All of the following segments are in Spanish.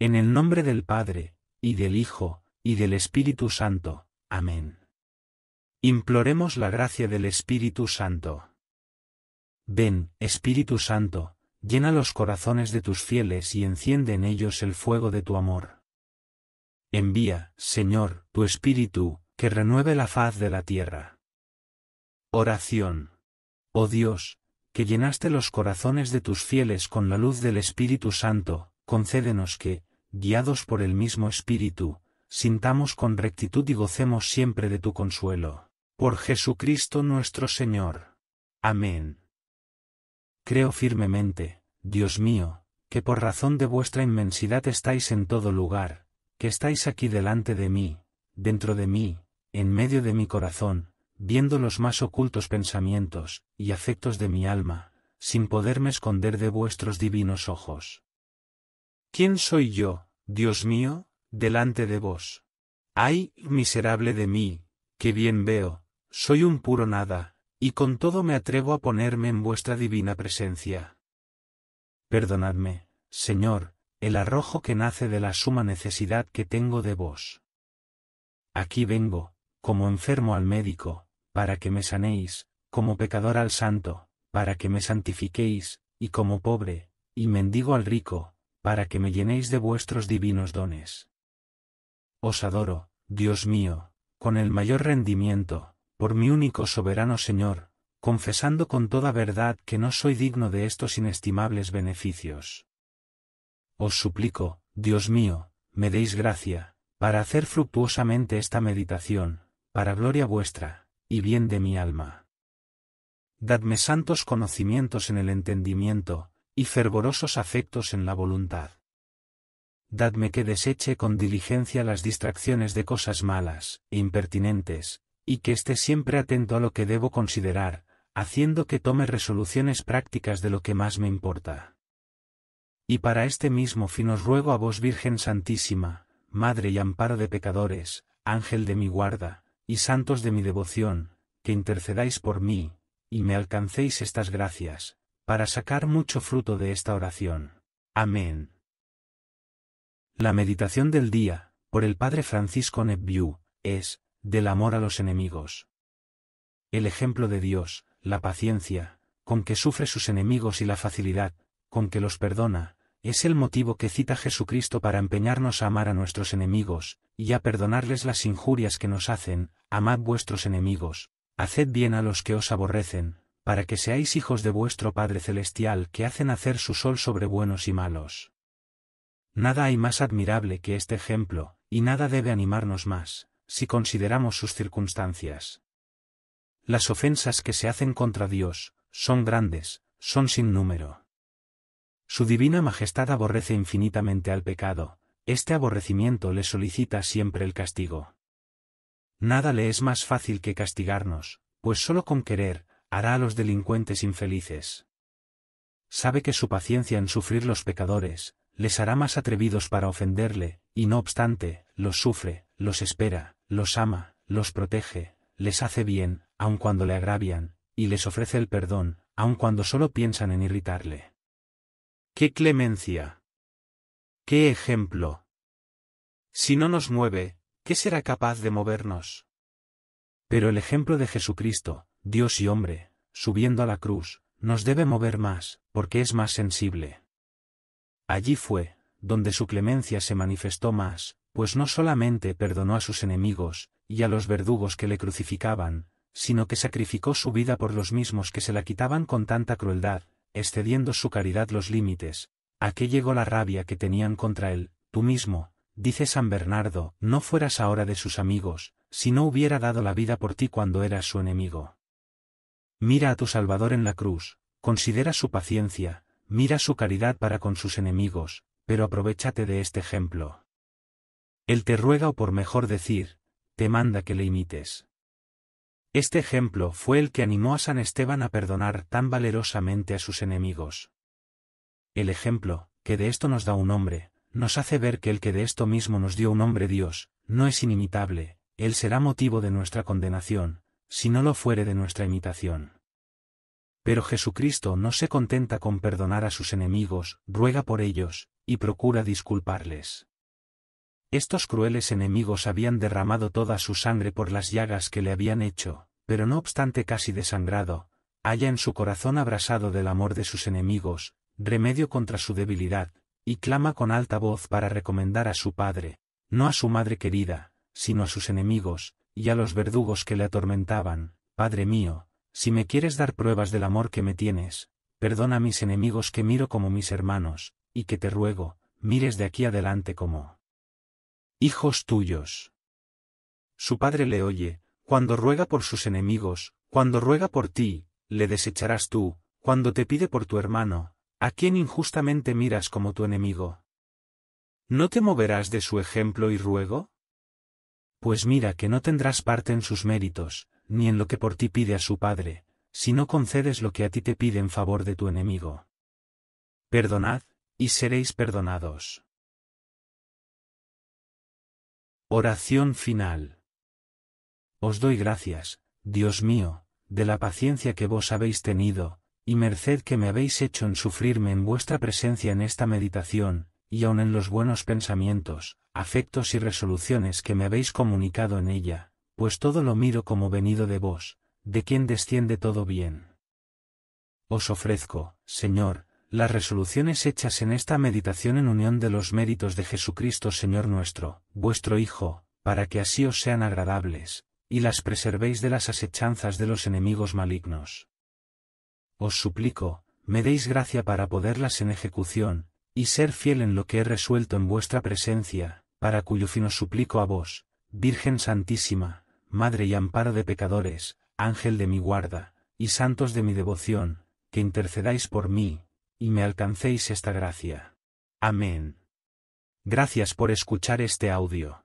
En el nombre del Padre, y del Hijo, y del Espíritu Santo. Amén. Imploremos la gracia del Espíritu Santo. Ven, Espíritu Santo, llena los corazones de tus fieles y enciende en ellos el fuego de tu amor. Envía, Señor, tu Espíritu, que renueve la faz de la tierra. Oración. Oh Dios, que llenaste los corazones de tus fieles con la luz del Espíritu Santo, concédenos que, guiados por el mismo Espíritu, sintamos con rectitud y gocemos siempre de tu consuelo. Por Jesucristo nuestro Señor. Amén. Creo firmemente, Dios mío, que por razón de vuestra inmensidad estáis en todo lugar, que estáis aquí delante de mí, dentro de mí, en medio de mi corazón, viendo los más ocultos pensamientos y afectos de mi alma, sin poderme esconder de vuestros divinos ojos. ¿Quién soy yo, Dios mío, delante de vos. Ay, miserable de mí, que bien veo, soy un puro nada, y con todo me atrevo a ponerme en vuestra divina presencia. Perdonadme, Señor, el arrojo que nace de la suma necesidad que tengo de vos. Aquí vengo, como enfermo al médico, para que me sanéis, como pecador al santo, para que me santifiquéis, y como pobre, y mendigo al rico, para que me llenéis de vuestros divinos dones. Os adoro, Dios mío, con el mayor rendimiento, por mi único soberano Señor, confesando con toda verdad que no soy digno de estos inestimables beneficios. Os suplico, Dios mío, me deis gracia, para hacer fructuosamente esta meditación, para gloria vuestra, y bien de mi alma. Dadme santos conocimientos en el entendimiento, y fervorosos afectos en la voluntad. Dadme que deseche con diligencia las distracciones de cosas malas, e impertinentes, y que esté siempre atento a lo que debo considerar, haciendo que tome resoluciones prácticas de lo que más me importa. Y para este mismo fin os ruego a vos Virgen Santísima, Madre y Amparo de pecadores, Ángel de mi guarda, y santos de mi devoción, que intercedáis por mí, y me alcancéis estas gracias, para sacar mucho fruto de esta oración. Amén. La meditación del día, por el Padre Francisco Nebbiu, es, del amor a los enemigos. El ejemplo de Dios, la paciencia, con que sufre sus enemigos y la facilidad, con que los perdona, es el motivo que cita Jesucristo para empeñarnos a amar a nuestros enemigos, y a perdonarles las injurias que nos hacen, amad vuestros enemigos, haced bien a los que os aborrecen, para que seáis hijos de vuestro Padre Celestial que hacen hacer su sol sobre buenos y malos. Nada hay más admirable que este ejemplo, y nada debe animarnos más, si consideramos sus circunstancias. Las ofensas que se hacen contra Dios, son grandes, son sin número. Su divina majestad aborrece infinitamente al pecado, este aborrecimiento le solicita siempre el castigo. Nada le es más fácil que castigarnos, pues solo con querer, hará a los delincuentes infelices. Sabe que su paciencia en sufrir los pecadores, les hará más atrevidos para ofenderle, y no obstante, los sufre, los espera, los ama, los protege, les hace bien, aun cuando le agravian, y les ofrece el perdón, aun cuando solo piensan en irritarle. ¡Qué clemencia! ¡Qué ejemplo! Si no nos mueve, ¿qué será capaz de movernos? Pero el ejemplo de Jesucristo, Dios y hombre, subiendo a la cruz, nos debe mover más, porque es más sensible. Allí fue, donde su clemencia se manifestó más, pues no solamente perdonó a sus enemigos, y a los verdugos que le crucificaban, sino que sacrificó su vida por los mismos que se la quitaban con tanta crueldad, excediendo su caridad los límites, a qué llegó la rabia que tenían contra él, tú mismo, dice San Bernardo, no fueras ahora de sus amigos, si no hubiera dado la vida por ti cuando eras su enemigo. Mira a tu Salvador en la cruz, considera su paciencia, mira su caridad para con sus enemigos, pero aprovechate de este ejemplo. Él te ruega o por mejor decir, te manda que le imites. Este ejemplo fue el que animó a San Esteban a perdonar tan valerosamente a sus enemigos. El ejemplo, que de esto nos da un hombre, nos hace ver que el que de esto mismo nos dio un hombre Dios, no es inimitable, él será motivo de nuestra condenación, si no lo fuere de nuestra imitación. Pero Jesucristo no se contenta con perdonar a sus enemigos, ruega por ellos, y procura disculparles. Estos crueles enemigos habían derramado toda su sangre por las llagas que le habían hecho, pero no obstante casi desangrado, halla en su corazón abrasado del amor de sus enemigos, remedio contra su debilidad, y clama con alta voz para recomendar a su padre, no a su madre querida, sino a sus enemigos, y a los verdugos que le atormentaban, Padre mío, si me quieres dar pruebas del amor que me tienes, perdona a mis enemigos que miro como mis hermanos, y que te ruego, mires de aquí adelante como hijos tuyos. Su padre le oye, cuando ruega por sus enemigos, cuando ruega por ti, le desecharás tú, cuando te pide por tu hermano, a quien injustamente miras como tu enemigo. ¿No te moverás de su ejemplo y ruego? Pues mira que no tendrás parte en sus méritos, ni en lo que por ti pide a su padre, si no concedes lo que a ti te pide en favor de tu enemigo. Perdonad, y seréis perdonados. Oración final. Os doy gracias, Dios mío, de la paciencia que vos habéis tenido, y merced que me habéis hecho en sufrirme en vuestra presencia en esta meditación, y aun en los buenos pensamientos, afectos y resoluciones que me habéis comunicado en ella, pues todo lo miro como venido de vos, de quien desciende todo bien. Os ofrezco, Señor, las resoluciones hechas en esta meditación en unión de los méritos de Jesucristo Señor nuestro, vuestro Hijo, para que así os sean agradables, y las preservéis de las asechanzas de los enemigos malignos. Os suplico, me deis gracia para poderlas en ejecución, y ser fiel en lo que he resuelto en vuestra presencia, para cuyo fin os suplico a vos, Virgen Santísima, Madre y Amparo de pecadores, Ángel de mi guarda, y santos de mi devoción, que intercedáis por mí, y me alcancéis esta gracia. Amén. Gracias por escuchar este audio.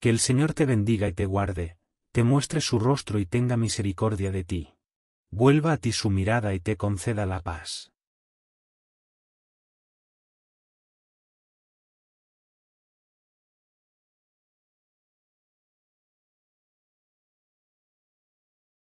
Que el Señor te bendiga y te guarde, te muestre su rostro y tenga misericordia de ti. Vuelva a ti su mirada y te conceda la paz.